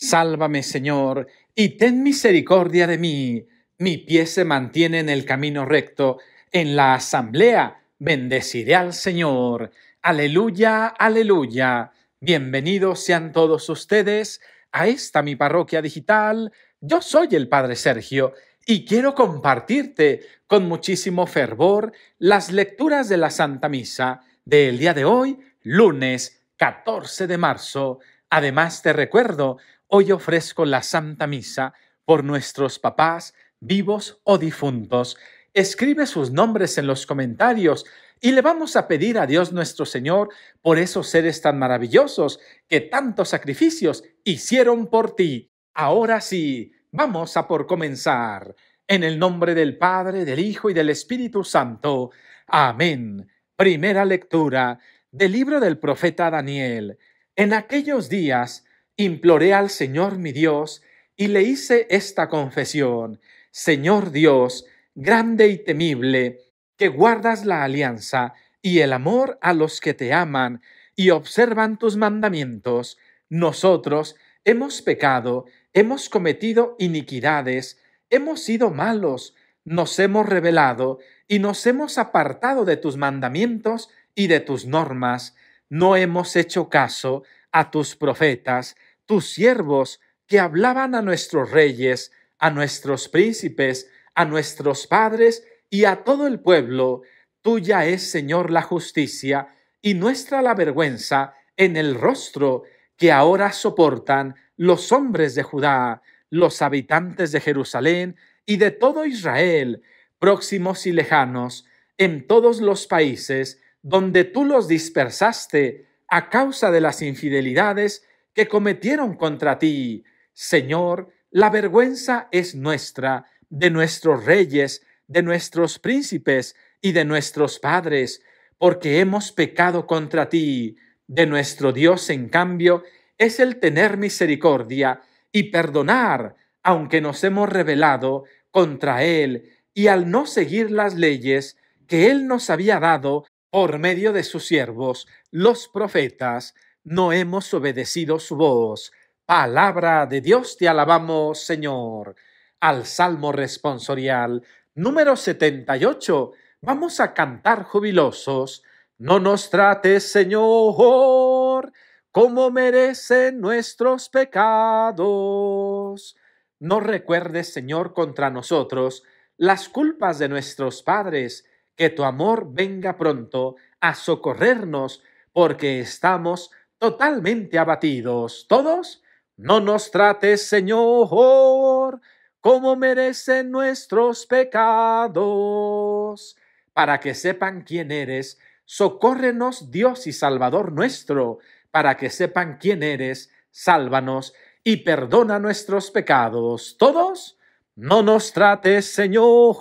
Sálvame, Señor, y ten misericordia de mí. Mi pie se mantiene en el camino recto. En la asamblea bendeciré al Señor. Aleluya, aleluya. Bienvenidos sean todos ustedes a esta mi parroquia digital. Yo soy el Padre Sergio y quiero compartirte con muchísimo fervor las lecturas de la Santa Misa del día de hoy, lunes 14 de marzo. Además, te recuerdo Hoy ofrezco la Santa Misa por nuestros papás, vivos o difuntos. Escribe sus nombres en los comentarios y le vamos a pedir a Dios nuestro Señor por esos seres tan maravillosos que tantos sacrificios hicieron por ti. Ahora sí, vamos a por comenzar. En el nombre del Padre, del Hijo y del Espíritu Santo. Amén. Primera lectura del libro del profeta Daniel. En aquellos días Imploré al Señor mi Dios y le hice esta confesión. Señor Dios, grande y temible, que guardas la alianza y el amor a los que te aman y observan tus mandamientos, nosotros hemos pecado, hemos cometido iniquidades, hemos sido malos, nos hemos revelado y nos hemos apartado de tus mandamientos y de tus normas, no hemos hecho caso a tus profetas, tus siervos que hablaban a nuestros reyes, a nuestros príncipes, a nuestros padres y a todo el pueblo, tuya es, Señor, la justicia y nuestra la vergüenza en el rostro que ahora soportan los hombres de Judá, los habitantes de Jerusalén y de todo Israel, próximos y lejanos, en todos los países donde tú los dispersaste a causa de las infidelidades que cometieron contra ti. Señor, la vergüenza es nuestra, de nuestros reyes, de nuestros príncipes y de nuestros padres, porque hemos pecado contra ti. De nuestro Dios, en cambio, es el tener misericordia y perdonar, aunque nos hemos rebelado contra Él y al no seguir las leyes que Él nos había dado por medio de sus siervos, los profetas, no hemos obedecido su voz. Palabra de Dios, te alabamos, Señor. Al Salmo responsorial número 78, vamos a cantar jubilosos. No nos trates, Señor, como merecen nuestros pecados. No recuerdes, Señor, contra nosotros las culpas de nuestros padres, que tu amor venga pronto a socorrernos, porque estamos totalmente abatidos. Todos, no nos trates, Señor, como merecen nuestros pecados. Para que sepan quién eres, socórrenos, Dios y Salvador nuestro. Para que sepan quién eres, sálvanos y perdona nuestros pecados. Todos, no nos trates, Señor,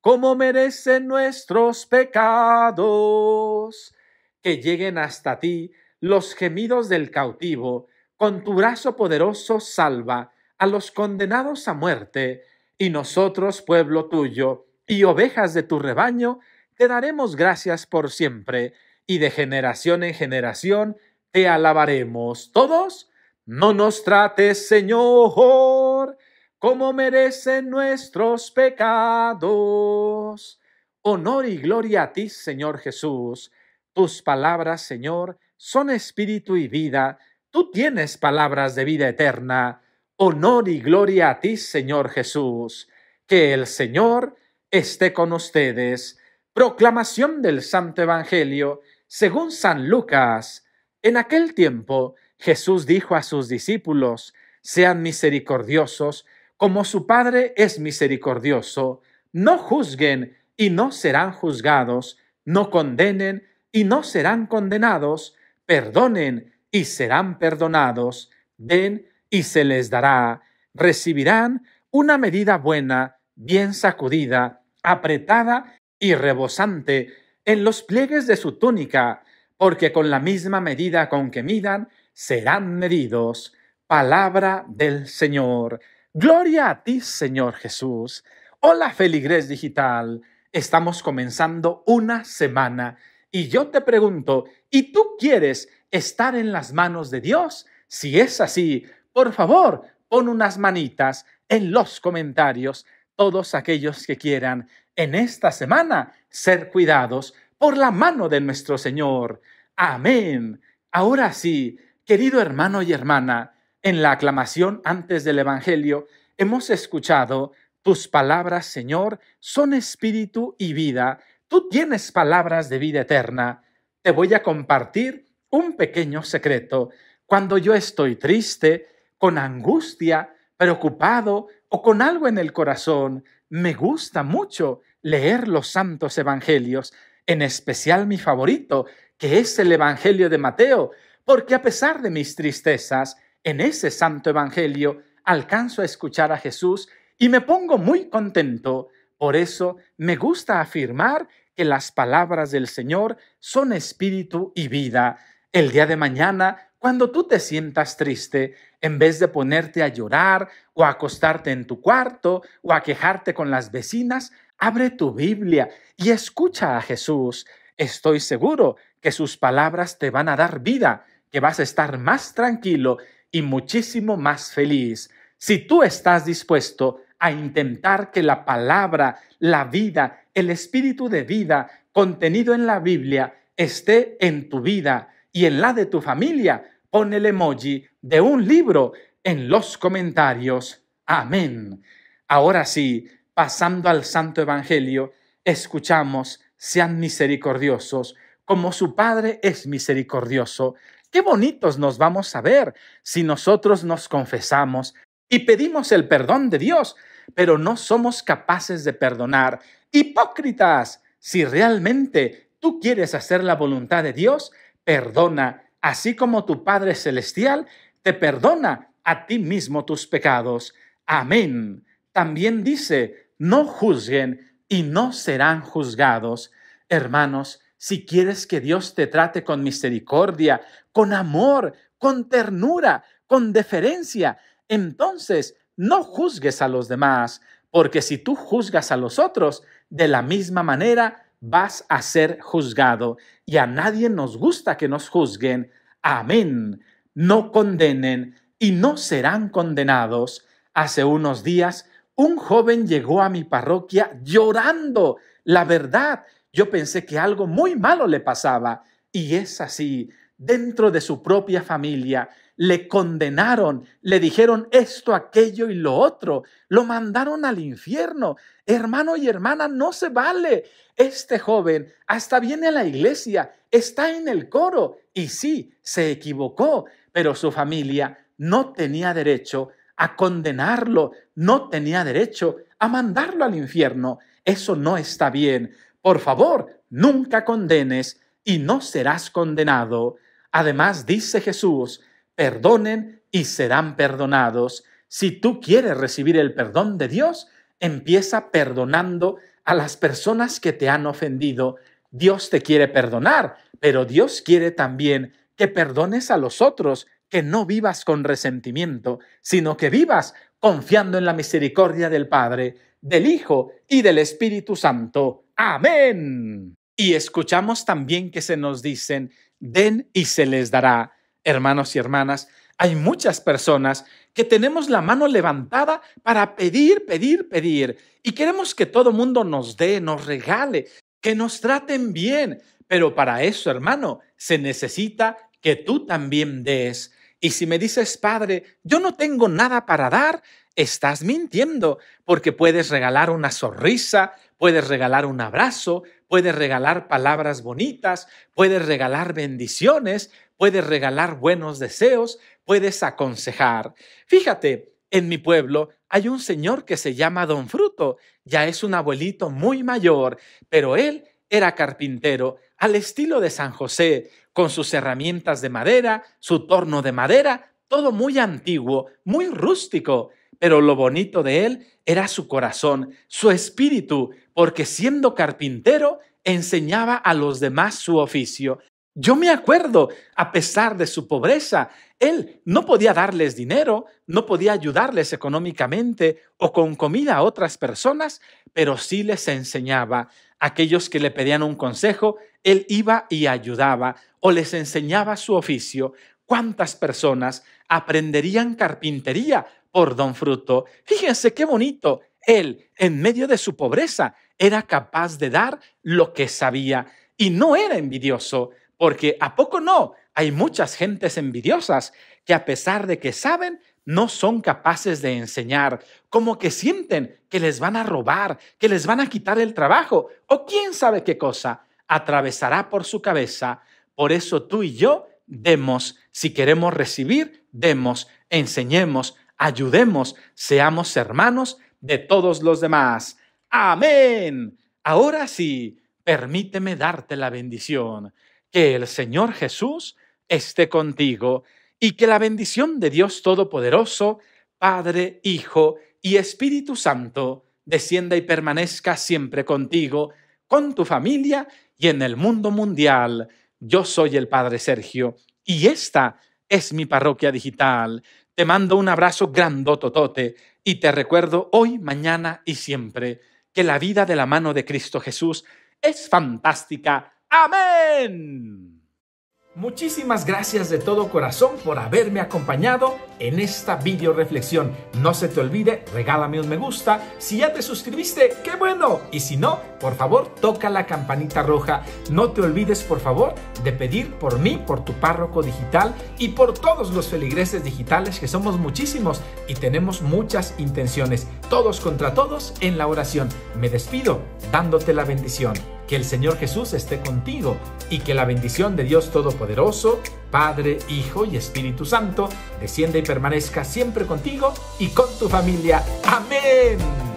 como merecen nuestros pecados que lleguen hasta ti los gemidos del cautivo, con tu brazo poderoso salva a los condenados a muerte, y nosotros, pueblo tuyo, y ovejas de tu rebaño, te daremos gracias por siempre, y de generación en generación te alabaremos. Todos, no nos trates, Señor, como merecen nuestros pecados. Honor y gloria a ti, Señor Jesús tus palabras, Señor, son espíritu y vida. Tú tienes palabras de vida eterna. Honor y gloria a ti, Señor Jesús. Que el Señor esté con ustedes. Proclamación del Santo Evangelio, según San Lucas. En aquel tiempo Jesús dijo a sus discípulos, sean misericordiosos, como su Padre es misericordioso, no juzguen y no serán juzgados, no condenen y no serán condenados, perdonen y serán perdonados, den y se les dará, recibirán una medida buena, bien sacudida, apretada y rebosante en los pliegues de su túnica, porque con la misma medida con que midan, serán medidos. Palabra del Señor. Gloria a ti, Señor Jesús. Hola, Feligres Digital. Estamos comenzando una semana y yo te pregunto, ¿y tú quieres estar en las manos de Dios? Si es así, por favor, pon unas manitas en los comentarios, todos aquellos que quieran en esta semana ser cuidados por la mano de nuestro Señor. Amén. Ahora sí, querido hermano y hermana, en la aclamación antes del Evangelio hemos escuchado, tus palabras, Señor, son espíritu y vida, tú tienes palabras de vida eterna, te voy a compartir un pequeño secreto. Cuando yo estoy triste, con angustia, preocupado o con algo en el corazón, me gusta mucho leer los santos evangelios, en especial mi favorito, que es el Evangelio de Mateo, porque a pesar de mis tristezas, en ese santo evangelio alcanzo a escuchar a Jesús y me pongo muy contento por eso me gusta afirmar que las palabras del Señor son espíritu y vida. El día de mañana, cuando tú te sientas triste, en vez de ponerte a llorar o a acostarte en tu cuarto o a quejarte con las vecinas, abre tu Biblia y escucha a Jesús. Estoy seguro que sus palabras te van a dar vida, que vas a estar más tranquilo y muchísimo más feliz. Si tú estás dispuesto a intentar que la palabra, la vida, el espíritu de vida contenido en la Biblia esté en tu vida y en la de tu familia, pon el emoji de un libro en los comentarios. Amén. Ahora sí, pasando al Santo Evangelio, escuchamos, sean misericordiosos, como su Padre es misericordioso. Qué bonitos nos vamos a ver si nosotros nos confesamos y pedimos el perdón de Dios, pero no somos capaces de perdonar. Hipócritas, si realmente tú quieres hacer la voluntad de Dios, perdona, así como tu Padre Celestial te perdona a ti mismo tus pecados. Amén. También dice, no juzguen y no serán juzgados. Hermanos, si quieres que Dios te trate con misericordia, con amor, con ternura, con deferencia, entonces, no juzgues a los demás, porque si tú juzgas a los otros, de la misma manera vas a ser juzgado. Y a nadie nos gusta que nos juzguen. Amén. No condenen y no serán condenados. Hace unos días, un joven llegó a mi parroquia llorando. La verdad, yo pensé que algo muy malo le pasaba. Y es así, dentro de su propia familia, le condenaron, le dijeron esto, aquello y lo otro, lo mandaron al infierno. Hermano y hermana, no se vale. Este joven hasta viene a la iglesia, está en el coro y sí, se equivocó, pero su familia no tenía derecho a condenarlo, no tenía derecho a mandarlo al infierno. Eso no está bien. Por favor, nunca condenes y no serás condenado. Además, dice Jesús, perdonen y serán perdonados. Si tú quieres recibir el perdón de Dios, empieza perdonando a las personas que te han ofendido. Dios te quiere perdonar, pero Dios quiere también que perdones a los otros, que no vivas con resentimiento, sino que vivas confiando en la misericordia del Padre, del Hijo y del Espíritu Santo. Amén. Y escuchamos también que se nos dicen, den y se les dará. Hermanos y hermanas, hay muchas personas que tenemos la mano levantada para pedir, pedir, pedir. Y queremos que todo mundo nos dé, nos regale, que nos traten bien. Pero para eso, hermano, se necesita que tú también des. Y si me dices, Padre, yo no tengo nada para dar, estás mintiendo, porque puedes regalar una sonrisa, puedes regalar un abrazo, puedes regalar palabras bonitas, puedes regalar bendiciones, puedes regalar buenos deseos, puedes aconsejar. Fíjate, en mi pueblo hay un señor que se llama Don Fruto, ya es un abuelito muy mayor, pero él era carpintero al estilo de San José, con sus herramientas de madera, su torno de madera, todo muy antiguo, muy rústico. Pero lo bonito de él era su corazón, su espíritu, porque siendo carpintero enseñaba a los demás su oficio. Yo me acuerdo, a pesar de su pobreza, él no podía darles dinero, no podía ayudarles económicamente o con comida a otras personas, pero sí les enseñaba. Aquellos que le pedían un consejo, él iba y ayudaba o les enseñaba su oficio. ¿Cuántas personas aprenderían carpintería por don Fruto? Fíjense qué bonito. Él, en medio de su pobreza, era capaz de dar lo que sabía y no era envidioso porque a poco no, hay muchas gentes envidiosas que a pesar de que saben, no son capaces de enseñar, como que sienten que les van a robar, que les van a quitar el trabajo o quién sabe qué cosa atravesará por su cabeza. Por eso tú y yo demos, si queremos recibir, demos, enseñemos, ayudemos, seamos hermanos de todos los demás. Amén. Ahora sí, permíteme darte la bendición que el Señor Jesús esté contigo y que la bendición de Dios Todopoderoso, Padre, Hijo y Espíritu Santo, descienda y permanezca siempre contigo, con tu familia y en el mundo mundial. Yo soy el Padre Sergio y esta es mi parroquia digital. Te mando un abrazo grandototote y te recuerdo hoy, mañana y siempre que la vida de la mano de Cristo Jesús es fantástica Amén. Muchísimas gracias de todo corazón por haberme acompañado en esta video reflexión. No se te olvide, regálame un me gusta. Si ya te suscribiste, qué bueno. Y si no, por favor, toca la campanita roja. No te olvides, por favor, de pedir por mí, por tu párroco digital y por todos los feligreses digitales que somos muchísimos y tenemos muchas intenciones. Todos contra todos en la oración. Me despido dándote la bendición. Que el Señor Jesús esté contigo y que la bendición de Dios Todopoderoso, Padre, Hijo y Espíritu Santo, descienda y permanezca siempre contigo y con tu familia. Amén.